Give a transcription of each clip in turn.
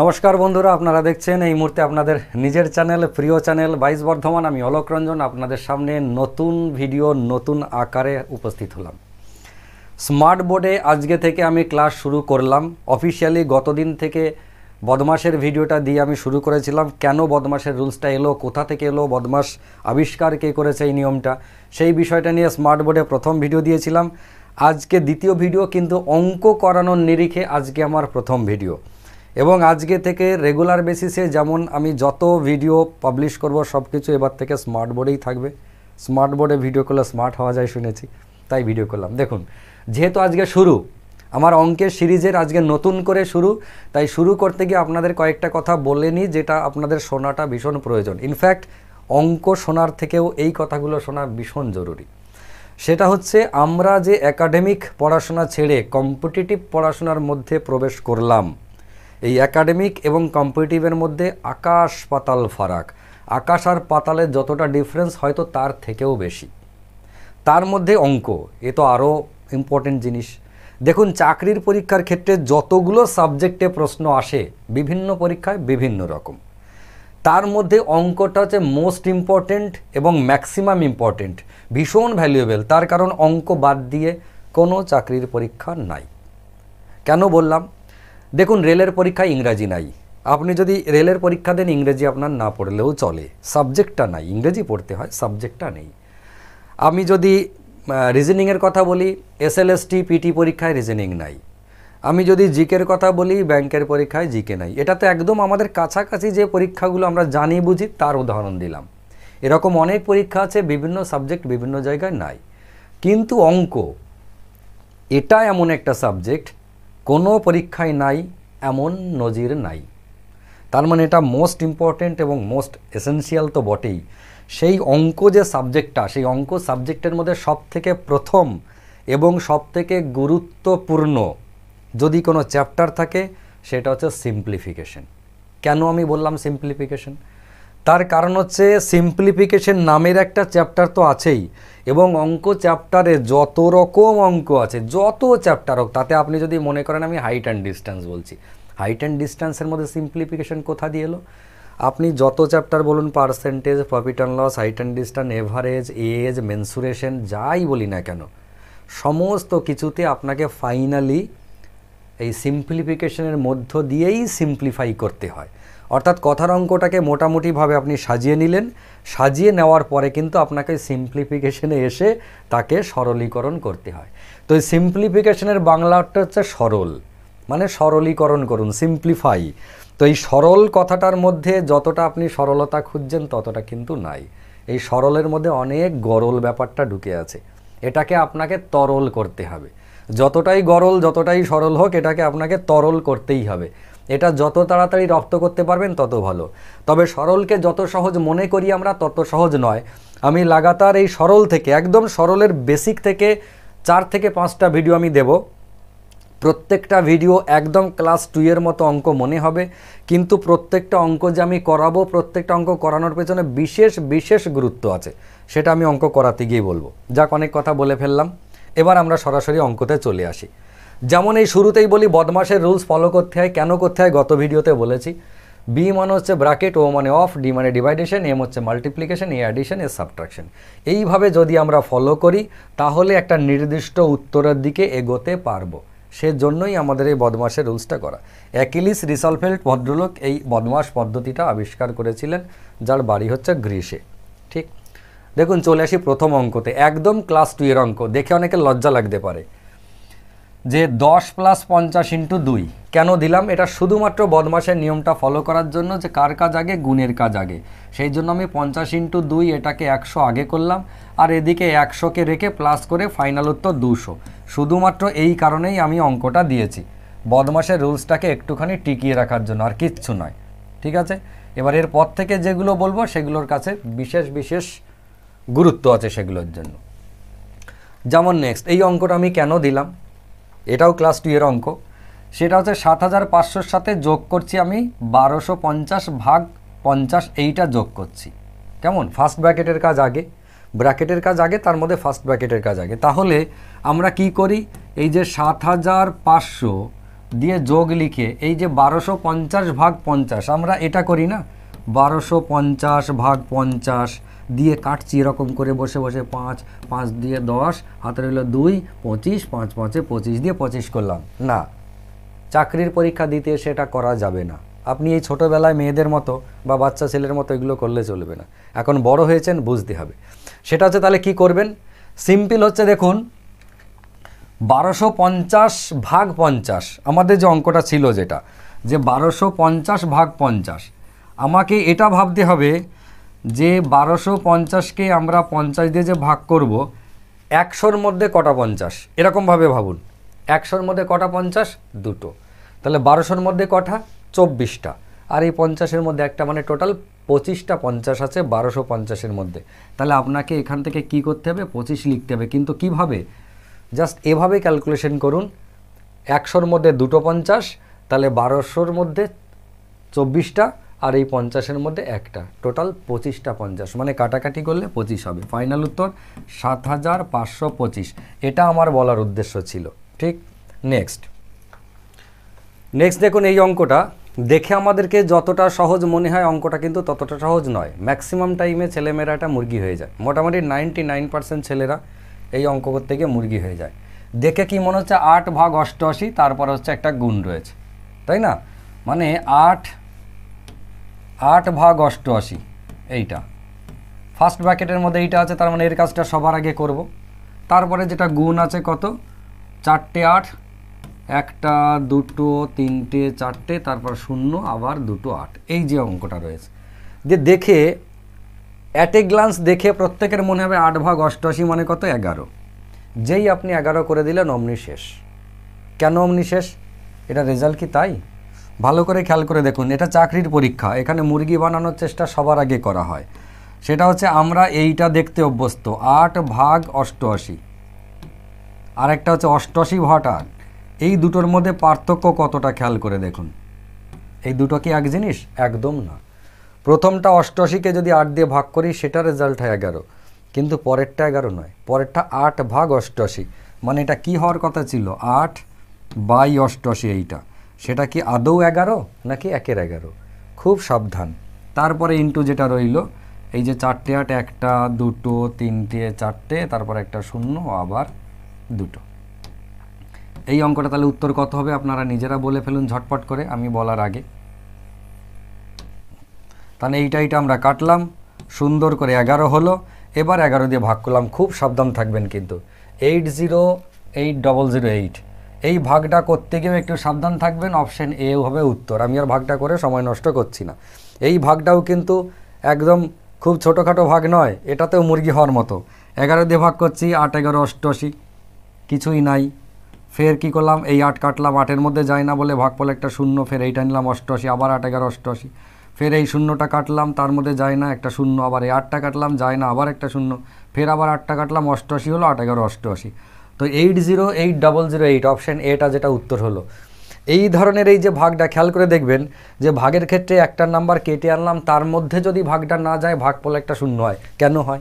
নমস্কার বন্ধুরা আপনারা দেখছেন এই মুহূর্তে আপনাদের নিজের চ্যানেল প্রিয় চ্যানেল বাইশ বর্ধমান আমি অলোক রঞ্জন আপনাদের সামনে নতুন ভিডিও নতুন আকারে উপস্থিত হলাম স্মার্ট বোর্ডে আজকে থেকে আমি ক্লাস শুরু করলাম অফিসিয়ালি গতদিন থেকে বদমাসের ভিডিওটা দিয়ে আমি শুরু করেছিলাম কেন বদমাসের রুলসটা এলো কোথা থেকে এলো বদমাস আবিষ্কার কে করেছে এই নিয়মটা সেই বিষয়টা নিয়ে স্মার্ট বোর্ডে প্রথম ভিডিও দিয়েছিলাম আজকে দ্বিতীয় ভিডিও কিন্তু অঙ্ক করানোর নিরিখে আজকে আমার প্রথম ভিডিও এবং আজকে থেকে রেগুলার বেসিসে যেমন আমি যত ভিডিও পাবলিশ করব সব কিছু এবার থেকে স্মার্ট বোর্ডেই থাকবে স্মার্ট বোর্ডে ভিডিও করলে স্মার্ট হওয়া যায় শুনেছি তাই ভিডিও করলাম দেখুন যেহেতু আজকে শুরু আমার অঙ্কের সিরিজের আজকে নতুন করে শুরু তাই শুরু করতে গিয়ে আপনাদের কয়েকটা কথা বলে নিই যেটা আপনাদের শোনাটা ভীষণ প্রয়োজন ইনফ্যাক্ট অঙ্ক শোনার থেকেও এই কথাগুলো শোনা ভীষণ জরুরি সেটা হচ্ছে আমরা যে একাডেমিক পড়াশোনা ছেড়ে কম্পিটিটিভ পড়াশোনার মধ্যে প্রবেশ করলাম এই একাডেমিক এবং কম্পিটিভের মধ্যে আকাশ পাতাল ফারাক আকাশ আর পাতালের যতটা ডিফারেন্স হয়তো তার থেকেও বেশি তার মধ্যে অঙ্ক এ তো আরও ইম্পর্টেন্ট জিনিস দেখুন চাকরির পরীক্ষার ক্ষেত্রে যতগুলো সাবজেক্টে প্রশ্ন আসে বিভিন্ন পরীক্ষায় বিভিন্ন রকম তার মধ্যে অঙ্কটা হচ্ছে মোস্ট ইম্পর্টেন্ট এবং ম্যাক্সিমাম ইম্পর্টেন্ট ভীষণ ভ্যালুয়েবল তার কারণ অঙ্ক বাদ দিয়ে কোনো চাকরির পরীক্ষা নাই কেন বললাম দেখুন রেলের পরীক্ষায় ইংরাজি নাই আপনি যদি রেলের পরীক্ষা দেন ইংরেজি আপনার না পড়লেও চলে সাবজেক্টটা নাই ইংরেজি পড়তে হয় সাবজেক্টটা নেই আমি যদি রিজনিংয়ের কথা বলি এস এল টি পিটি পরীক্ষায় রিজনিং নাই আমি যদি জিকের কথা বলি ব্যাংকের পরীক্ষায় জিকে নাই এটা তো একদম আমাদের কাছাকাছি যে পরীক্ষাগুলো আমরা জানি বুঝি তার উদাহরণ দিলাম এরকম অনেক পরীক্ষা আছে বিভিন্ন সাবজেক্ট বিভিন্ন জায়গায় নাই কিন্তু অঙ্ক এটা এমন একটা সাবজেক্ট কোনো পরীক্ষায় নাই এমন নজির নাই তার মানে এটা মোস্ট ইম্পর্ট্যান্ট এবং মোস্ট এসেন্সিয়াল তো বটেই সেই অঙ্ক যে সাবজেক্টটা সেই অঙ্ক সাবজেক্টের মধ্যে সব থেকে প্রথম এবং সব থেকে গুরুত্বপূর্ণ যদি কোনো চ্যাপ্টার থাকে সেটা হচ্ছে সিম্পলিফিকেশন কেন আমি বললাম সিম্পলিফিকেশন তার কারণ হচ্ছে সিম্পলিফিকেশন নামের একটা চ্যাপ্টার তো আছেই এবং অঙ্ক চ্যাপ্টারে যত রকম অঙ্ক আছে যত চ্যাপ্টার হোক তাতে আপনি যদি মনে করেন আমি হাইট অ্যান্ড ডিস্ট্যান্স বলছি হাইট অ্যান্ড ডিস্ট্যান্সের মধ্যে সিম্পলিফিকেশন কোথা দিয়ে এলো আপনি যত চ্যাপ্টার বলুন percentage profit and loss height and distance average age mensuration যাই বলি না কেন সমস্ত কিছুতে আপনাকে ফাইনালি এই সিম্পলিফিকেশনের মধ্য দিয়েই সিম্পলিফাই করতে হয় অর্থাৎ কথার অঙ্কটাকে মোটামুটিভাবে আপনি সাজিয়ে নিলেন সাজিয়ে নেওয়ার পরে কিন্তু আপনাকে সিম্পলিফিকেশনে এসে তাকে সরলীকরণ করতে হয় তো এই সিম্পলিফিকেশনের বাংলাটা হচ্ছে সরল মানে সরলীকরণ করুন সিম্পলিফাই তো এই সরল কথাটার মধ্যে যতটা আপনি সরলতা খুঁজছেন ততটা কিন্তু নাই এই সরলের মধ্যে অনেক গরল ব্যাপারটা ঢুকে আছে এটাকে আপনাকে তরল করতে হবে যতটাই গরল যতটাই সরল হোক এটাকে আপনাকে তরল করতেই হবে এটা যত তাড়াতাড়ি রপ্ত করতে পারবেন তত ভালো তবে সরলকে যত সহজ মনে করি আমরা তত সহজ নয় আমি লাগাতার এই সরল থেকে একদম সরলের বেসিক থেকে চার থেকে পাঁচটা ভিডিও আমি দেব প্রত্যেকটা ভিডিও একদম ক্লাস টুয়ের মতো অঙ্ক মনে হবে কিন্তু প্রত্যেকটা অঙ্ক যে আমি করাবো প্রত্যেকটা অঙ্ক করানোর পেছনে বিশেষ বিশেষ গুরুত্ব আছে সেটা আমি অঙ্ক করাতে গিয়ে বলবো যাক অনেক কথা বলে ফেললাম এবার আমরা সরাসরি অঙ্কতে চলে আসি যেমন এই শুরুতেই বলি বদমাসের রুলস ফলো করতে হয় কেন করতে হয় গত ভিডিওতে বলেছি বি মানে হচ্ছে ব্র্যাকেট ও মানে অফ ডি মানে ডিভাইডেশন এম হচ্ছে multiplication A addition A subtraction এইভাবে যদি আমরা ফলো করি তাহলে একটা নির্দিষ্ট উত্তরের দিকে এগোতে পারবো সেজন্যই আমাদের এই বদমাসের রুলসটা করা অ্যাকিলিস রিসলফেল্ট ভদ্রলোক এই বদমাস পদ্ধতিটা আবিষ্কার করেছিলেন যার বাড়ি হচ্ছে গ্রীষে ঠিক দেখুন চলে আসি প্রথম অঙ্কতে একদম ক্লাস টুয়ের অঙ্ক দেখে অনেকে লজ্জা লাগতে পারে যে দশ প্লাস পঞ্চাশ ইন্টু দুই কেন দিলাম এটা শুধুমাত্র বদমাসের নিয়মটা ফলো করার জন্য যে কার কাজ আগে গুণের কাজ আগে সেই জন্য আমি পঞ্চাশ ইন্টু দুই এটাকে একশো আগে করলাম আর এদিকে একশোকে রেখে প্লাস করে ফাইনাল উত্তর দুশো শুধুমাত্র এই কারণেই আমি অঙ্কটা দিয়েছি বদমাসের রুলসটাকে একটুখানি টিকিয়ে রাখার জন্য আর কিচ্ছু নয় ঠিক আছে এবার এরপর থেকে যেগুলো বলবো সেগুলোর কাছে বিশেষ বিশেষ গুরুত্ব আছে সেগুলোর জন্য যেমন নেক্সট এই অঙ্কটা আমি কেন দিলাম এটাও ক্লাস টু এর অঙ্ক সেটা হচ্ছে সাত হাজার পাঁচশোর সাথে যোগ করছি আমি বারোশো পঞ্চাশ ভাগ পঞ্চাশ এইটা যোগ করছি কেমন ফার্স্ট ব্র্যাকেটের কাজ আগে ব্র্যাকেটের কাজ আগে তার মধ্যে ফার্স্ট ব্র্যাকেটের কাজ আগে তাহলে আমরা কি করি এই যে সাত হাজার পাঁচশো দিয়ে যোগ লিখে এই যে বারোশো পঞ্চাশ ভাগ পঞ্চাশ আমরা এটা করি না বারোশো পঞ্চাশ ভাগ পঞ্চাশ দিয়ে কাটছি এরকম করে বসে বসে পাঁচ পাঁচ দিয়ে দশ হাতে রইল দুই পঁচিশ পাঁচ পাঁচে পঁচিশ দিয়ে পঁচিশ করলাম না চাকরির পরীক্ষা দিতে সেটা করা যাবে না আপনি এই ছোটোবেলায় মেয়েদের মতো বা বাচ্চা ছেলের মতো এগুলো করলে চলবে না এখন বড় হয়েছেন বুঝতে হবে সেটা হচ্ছে তাহলে কি করবেন সিম্পল হচ্ছে দেখুন বারোশো পঞ্চাশ ভাগ পঞ্চাশ আমাদের যে অঙ্কটা ছিল যেটা যে বারোশো পঞ্চাশ ভাগ পঞ্চাশ আমাকে এটা ভাবতে হবে যে বারোশো পঞ্চাশকে আমরা পঞ্চাশ দিয়ে যে ভাগ করব একশোর মধ্যে কটা পঞ্চাশ এরকমভাবে ভাবুন একশোর মধ্যে কটা পঞ্চাশ দুটো তাহলে বারোশোর মধ্যে কটা চব্বিশটা আর এই পঞ্চাশের মধ্যে একটা মানে টোটাল পঁচিশটা পঞ্চাশ আছে বারোশো পঞ্চাশের মধ্যে তাহলে আপনাকে এখান থেকে কি করতে হবে পঁচিশ লিখতে হবে কিন্তু কিভাবে জাস্ট এভাবে ক্যালকুলেশন করুন একশোর মধ্যে দুটো পঞ্চাশ তাহলে বারোশোর মধ্যে চব্বিশটা আর এই পঞ্চাশের মধ্যে একটা টোটাল পঁচিশটা পঞ্চাশ মানে কাটাকাটি করলে পঁচিশ হবে ফাইনাল উত্তর সাত হাজার পাঁচশো পঁচিশ এটা আমার বলার উদ্দেশ্য ছিল ঠিক নেক্সট নেক্সট দেখুন এই অঙ্কটা দেখে আমাদেরকে যতটা সহজ মনে হয় অঙ্কটা কিন্তু ততটা সহজ নয় ম্যাক্সিমাম টাইমে ছেলেমেয়েরা একটা মুরগি হয়ে যায় মোটামুটি নাইনটি নাইন পার্সেন্ট ছেলেরা এই অঙ্ক করতে গিয়ে মুরগি হয়ে যায় দেখে কি মনে হচ্ছে আট ভাগ অষ্টআশি তারপর হচ্ছে একটা গুণ রয়েছে তাই না মানে আট আট ভাগ অষ্টআশি এইটা ফার্স্ট ব্র্যাকেটের মধ্যে এইটা আছে তার মানে এর কাজটা সবার আগে করব তারপরে যেটা গুণ আছে কত চারটে আট একটা দুটো তিনটে চারটে তারপর শূন্য আবার দুটো আট এই যে অঙ্কটা রয়েছে যে দেখে অ্যাট এ গ্লান্স দেখে প্রত্যেকের মনে হবে আট ভাগ অষ্টআশি মানে কত এগারো যেই আপনি এগারো করে দিলেন অমনি শেষ কেন অমনি শেষ এটা রেজাল্ট কি তাই ভালো করে খেয়াল করে দেখুন এটা চাকরির পরীক্ষা এখানে মুরগি বানানোর চেষ্টা সবার আগে করা হয় সেটা হচ্ছে আমরা এইটা দেখতে অভ্যস্ত আট ভাগ অষ্টআশি আর একটা হচ্ছে অষ্টআশি ভাট আট এই দুটোর মধ্যে পার্থক্য কতটা খেয়াল করে দেখুন এই দুটো কি এক জিনিস একদম না প্রথমটা অষ্টআশিকে যদি আট দিয়ে ভাগ করি সেটা রেজাল্ট হয় এগারো কিন্তু পরেরটা এগারো নয় পরেরটা আট ভাগ অষ্টআশি মানে এটা কি হওয়ার কথা ছিল আট বাই অষ্টআশি এইটা সেটা কি আদৌ এগারো নাকি একের এগারো খুব সাবধান তারপরে ইন্টু যেটা রইল এই যে চারটে আট একটা দুটো তিনটে চারটে তারপর একটা শূন্য আবার দুটো এই অঙ্কটা তাহলে উত্তর কত হবে আপনারা নিজেরা বলে ফেলুন ঝটপট করে আমি বলার আগে তাহলে এইটা এইটা আমরা কাটলাম সুন্দর করে এগারো হলো এবার এগারো দিয়ে ভাগ করলাম খুব সাবধান থাকবেন কিন্তু eight zero eight double zero eight এই ভাগটা করতে গিয়ে একটু সাবধান থাকবেন অপশান এ হবে উত্তর আমি আর ভাগটা করে সময় নষ্ট করছি না এই ভাগটাও কিন্তু একদম খুব ছোটোখাটো ভাগ নয় এটাতেও মুরগি হওয়ার মতো এগারো দিয়ে ভাগ করছি আট এগারো অষ্টআশি কিছুই নাই ফের কি করলাম এই আট কাটলাম আটের মধ্যে যায় না বলে ভাগ পড়লে একটা শূন্য ফের এইটা নিলাম অষ্টআশি আবার আট এগারো অষ্টআশি ফের এই শূন্যটা কাটলাম তার মধ্যে যায় না একটা শূন্য আবার এই আটটা কাটলাম যায় না আবার একটা শূন্য ফের আবার আটটা কাটলাম অষ্টআশি হলো আট এগারো অষ্টআশি তো eight zero eight double zero eight option এটা যেটা উত্তর হলো এই ধরনের এই যে ভাগটা খেয়াল করে দেখবেন যে ভাগের ক্ষেত্রে একটা নাম্বার কেটে আনলাম তার মধ্যে যদি ভাগটা না যায় ভাগ পলে একটা শূন্য হয় কেন হয়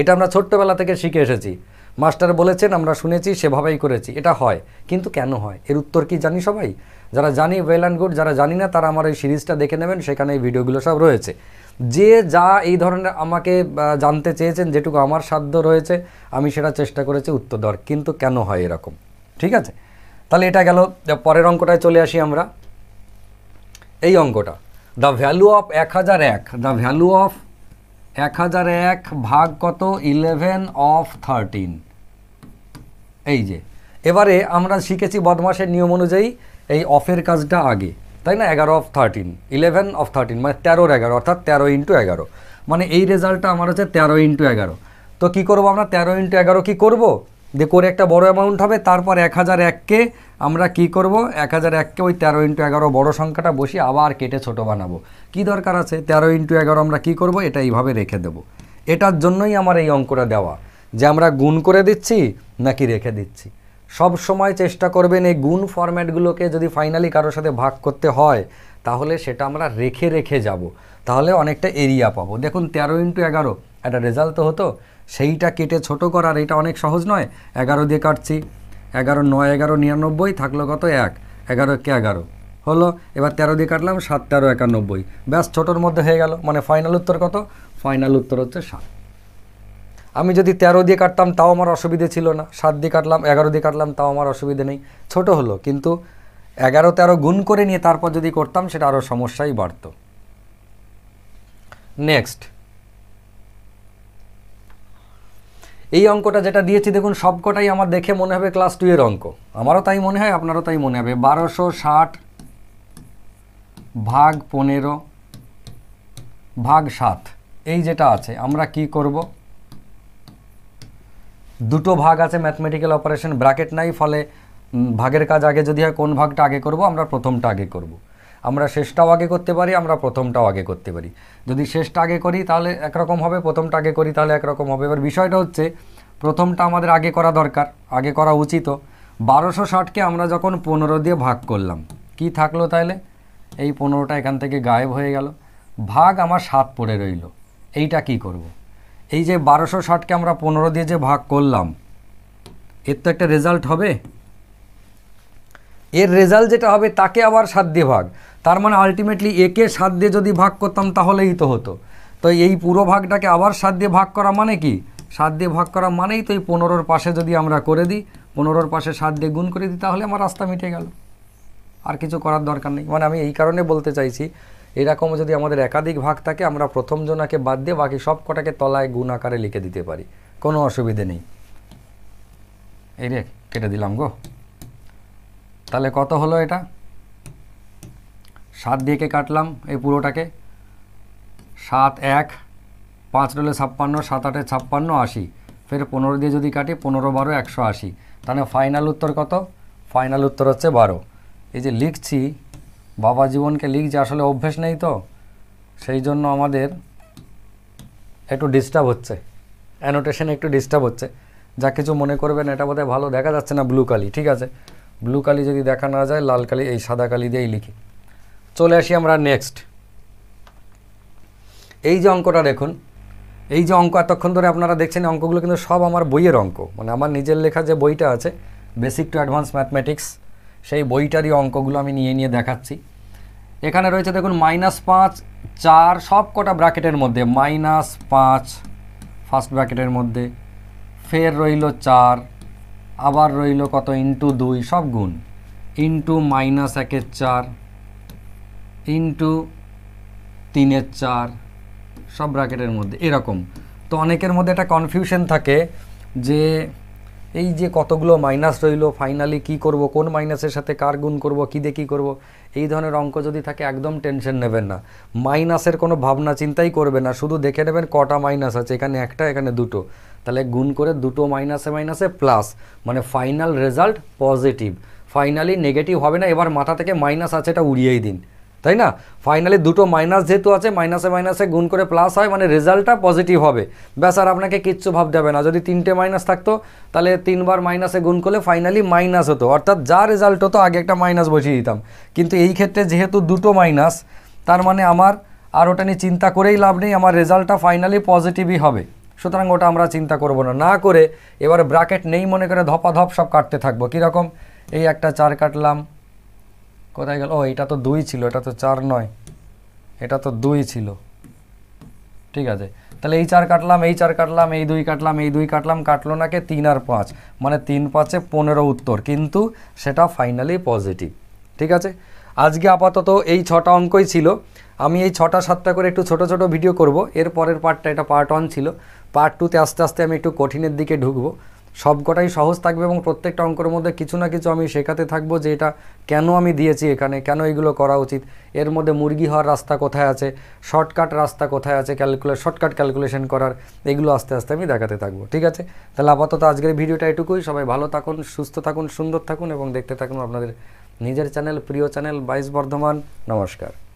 এটা আমরা ছোট্টবেলা থেকে শিখে এসেছি মাস্টার বলেছেন আমরা শুনেছি সেভাবেই করেছি এটা হয় কিন্তু কেন হয় এর উত্তর কি জানি সবাই যারা জানি ওয়েল অ্যান্ড গুড যারা জানি না তারা আমার এই সিরিজটা দেখে নেবেন সেখানে এই ভিডিওগুলো সব রয়েছে যে যা এই ধরনের আমাকে জানতে চেয়েছেন যেটুকু আমার সাধ্য রয়েছে আমি সেটা চেষ্টা করেছি উত্তর দেওয়ার কিন্তু কেন হয় এরকম ঠিক আছে তাহলে এটা গেল পরের অঙ্কটায় চলে আসি আমরা এই অঙ্কটা দ্য ভ্যালু অফ এক হাজার এক দ্য ভ্যালু অফ এক হাজার এক ভাগ কত ইলেভেন অফ থার্টিন এই যে এবারে আমরা শিখেছি বদমাসের নিয়ম অনুযায়ী এই অফের কাজটা আগে তাই না এগারো of thirteen eleven of thirteen মানে তেরোর এগারো অর্থাৎ তেরো ইন্টু এগারো মানে এই রেজাল্টটা আমার হচ্ছে তেরো ইন্টু এগারো তো কী করবো আমরা তেরো ইন্টু এগারো কী করবো যে করে একটা বড় অ্যামাউন্ট হবে তারপর এক হাজার এককে আমরা কি করব এক হাজার এককে ওই তেরো ইন্টু এগারো বড়ো সংখ্যাটা বসিয়ে আবার কেটে ছোট বানাবো কি দরকার আছে তেরো ইন্টু এগারো আমরা কি করব এটা এইভাবে রেখে দেব এটার জন্যই আমার এই অঙ্কটা দেওয়া যে আমরা গুণ করে দিচ্ছি নাকি রেখে দিচ্ছি সব সময় চেষ্টা করবেন এই গুণ ফরম্যাটগুলোকে যদি ফাইনালি কারোর সাথে ভাগ করতে হয় তাহলে সেটা আমরা রেখে রেখে যাব। তাহলে অনেকটা এরিয়া পাবো দেখুন তেরো ইন্টু এগারো একটা রেজাল্ট তো হতো সেইটা কেটে ছোট করার এটা অনেক সহজ নয় এগারো দিয়ে কাটছি এগারো নয় এগারো নিরানব্বই থাকলো কত এক এগারো কে এগারো হলো এবার তেরো দিয়ে কাটলাম সাত তেরো একানব্বই ব্যাস ছোটোর মধ্যে হয়ে গেল মানে ফাইনাল উত্তর কত ফাইনাল উত্তর হচ্ছে সাত আমি যদি তেরো দিয়ে কাটতাম তাও আমার অসুবিধে ছিল না সাত দিয়ে কাটলাম এগারো দিয়ে কাটলাম তাও আমার অসুবিধে নেই ছোট হলো কিন্তু এগারো তেরো গুণ করে নিয়ে তারপর যদি করতাম সেটা আরও সমস্যাই বাড়ত নেক্সট এই অঙ্কটা যেটা দিয়েছি দেখুন সবকটাই আমার দেখে মনে হবে ক্লাস টুয়ের অঙ্ক আমারও তাই মনে হয় আপনারও তাই মনে হবে বারোশো ষাট ভাগ পনেরো ভাগ সাত এই যেটা আছে আমরা কি করব দুটো ভাগ আছে ম্যাথমেটিক্যাল অপারেশন ব্র্যাকেট নাই ফলে ভাগের কাজ আগে যদি হয় কোন ভাগটা আগে করব আমরা প্রথমটা আগে করব। আমরা শেষটাও আগে করতে পারি আমরা প্রথমটাও আগে করতে পারি যদি শেষটা আগে করি তাহলে একরকম হবে প্রথমটা আগে করি তাহলে একরকম হবে এবার বিষয়টা হচ্ছে প্রথমটা আমাদের আগে করা দরকার আগে করা উচিত বারোশো ষাটকে আমরা যখন পনেরো দিয়ে ভাগ করলাম কি থাকলো তাহলে এই পনেরোটা এখান থেকে গায়েব হয়ে গেল ভাগ আমার সাত পড়ে রইল এইটা কি করব। এই যে বারোশো ষাটকে আমরা পনেরো দিয়ে যে ভাগ করলাম এর তো একটা রেজাল্ট হবে এর রেজাল্ট যেটা হবে তাকে আবার সাত দিয়ে ভাগ তার মানে আলটিমেটলি একে সাত দিয়ে যদি ভাগ করতাম তাহলেই তো হতো তো এই পুরো ভাগটাকে আবার সাত দিয়ে ভাগ করা মানে কি সাত দিয়ে ভাগ করা মানেই তো এই পনেরোর পাশে যদি আমরা করে দিই পনেরোর পাশে সাত দিয়ে গুণ করে দিই তাহলে আমার রাস্তা মিটে গেল আর কিছু করার দরকার নেই মানে আমি এই কারণে বলতে চাইছি এরকম যদি আমাদের একাধিক ভাগ থাকে আমরা প্রথম জোনাকে বাদ দিয়ে বাকি সব কটাকে তলায় গুণ আকারে লিখে দিতে পারি কোনো অসুবিধে নেই এই রে কেটে দিলাম গো তাহলে কত হলো এটা সাত দিয়ে কাটলাম এই পুরোটাকে সাত এক পাঁচ রোলে ছাপ্পান্ন সাত আটে ছাপ্পান্ন আশি ফের পনেরো দিয়ে যদি কাটি পনেরো বারো একশো আশি তাহলে ফাইনাল উত্তর কত ফাইনাল উত্তর হচ্ছে বারো এই যে লিখছি বাবা জীবনকে লিখছে আসলে অভ্যেস নেই তো সেই জন্য আমাদের একটু ডিস্টার্ব হচ্ছে অ্যানোটেশন একটু ডিস্টার্ব হচ্ছে যা কিছু মনে করবেন এটা বোধহয় ভালো দেখা যাচ্ছে না ব্লু কালি ঠিক আছে ব্লু কালি যদি দেখা না যায় লাল কালি এই সাদা কালি দিয়েই লিখি চলে আসি আমরা নেক্সট এই যে অঙ্কটা দেখুন এই যে অঙ্ক এতক্ষণ ধরে আপনারা দেখছেন অঙ্কগুলো কিন্তু সব আমার বইয়ের অঙ্ক মানে আমার নিজের লেখা যে বইটা আছে বেসিক টু অ্যাডভান্স ম্যাথমেটিক্স সেই বইটারই অঙ্কগুলো আমি নিয়ে নিয়ে দেখাচ্ছি এখানে রয়েছে দেখুন মাইনাস পাঁচ চার সব কটা ব্র্যাকেটের মধ্যে মাইনাস পাঁচ ফার্স্ট ব্র্যাকেটের মধ্যে ফের রইল চার আবার রইল কত ইন্টু দুই সব গুণ ইন্টু মাইনাস একের চার ইন্টু তিনের চার সব ব্র্যাকেটের মধ্যে এরকম তো অনেকের মধ্যে একটা কনফিউশন থাকে যে এই যে কতগুলো মাইনাস রইল ফাইনালি কি করব কোন মাইনাসের সাথে কার গুণ করব কী দিয়ে কী করবো এই ধরনের অঙ্ক যদি থাকে একদম টেনশন নেবেন না মাইনাসের কোনো ভাবনা চিন্তাই করবে না শুধু দেখে নেবেন কটা মাইনাস আছে এখানে একটা এখানে দুটো তাহলে গুণ করে দুটো মাইনাসে মাইনাসে প্লাস মানে final result positive finally negative হবে না এবার মাথা থেকে মাইনাস আছে এটা উড়িয়েই দিন তাই না ফাইনালি দুটো মাইনাস যেহেতু আছে মাইনাসে মাইনাসে গুণ করে প্লাস হয় মানে রেজাল্টটা পজিটিভ হবে ব্যাস আর আপনাকে কিচ্ছু ভাবতে হবে না যদি তিনটে মাইনাস থাকতো তাহলে তিনবার মাইনাসে গুণ করলে ফাইনালি মাইনাস হতো অর্থাৎ যা রেজাল্ট হতো আগে একটা মাইনাস বসিয়ে দিতাম কিন্তু এই ক্ষেত্রে যেহেতু দুটো মাইনাস তার মানে আমার আর ওটা নিয়ে চিন্তা করেই লাভ নেই আমার রেজাল্টটা ফাইনালি পজিটিভই হবে সুতরাং ওটা আমরা চিন্তা করব না না করে এবার ব্র্যাকেট নেই মনে করে ধপাধপ সব কাটতে থাকবো কীরকম এই একটা চার কাটলাম কোথায় গেল ও এটা তো দুই ছিল এটা তো চার নয় এটা তো দুই ছিল ঠিক আছে তাহলে এই চার কাটলাম এই চার কাটলাম এই দুই কাটলাম এই দুই কাটলাম কাটলো নাকি তিন আর পাঁচ মানে তিন পাঁচে পনেরো উত্তর কিন্তু সেটা ফাইনালি পজিটিভ ঠিক আছে আজকে আপাতত এই ছটা অঙ্কই ছিল আমি এই ছটা সাতটা করে একটু ছোট ছোট ভিডিও করব এর পরের পার্টটা এটা পার্ট ওয়ান ছিল পার্ট টুতে আস্তে আস্তে আমি একটু কঠিনের দিকে ঢুকবো সবকটাই সহজ থাকবে এবং প্রত্যেকটা অঙ্কের মধ্যে কিছু না কিছু আমি শেখাতে থাকবো যে এটা কেন আমি দিয়েছি এখানে কেন এগুলো করা উচিত এর মধ্যে মুরগি হওয়ার রাস্তা কোথায় আছে শর্টকাট রাস্তা কোথায় আছে ক্যালকুলে শর্টকাট ক্যালকুলেশন করার এগুলো আস্তে আস্তে আমি দেখাতে থাকবো ঠিক আছে তাহলে আপাতত আজকের ভিডিওটা এটুকুই সবাই ভালো থাকুন সুস্থ থাকুন সুন্দর থাকুন এবং দেখতে থাকুন আপনাদের নিজের চ্যানেল প্রিয় চ্যানেল বাইশ বর্ধমান নমস্কার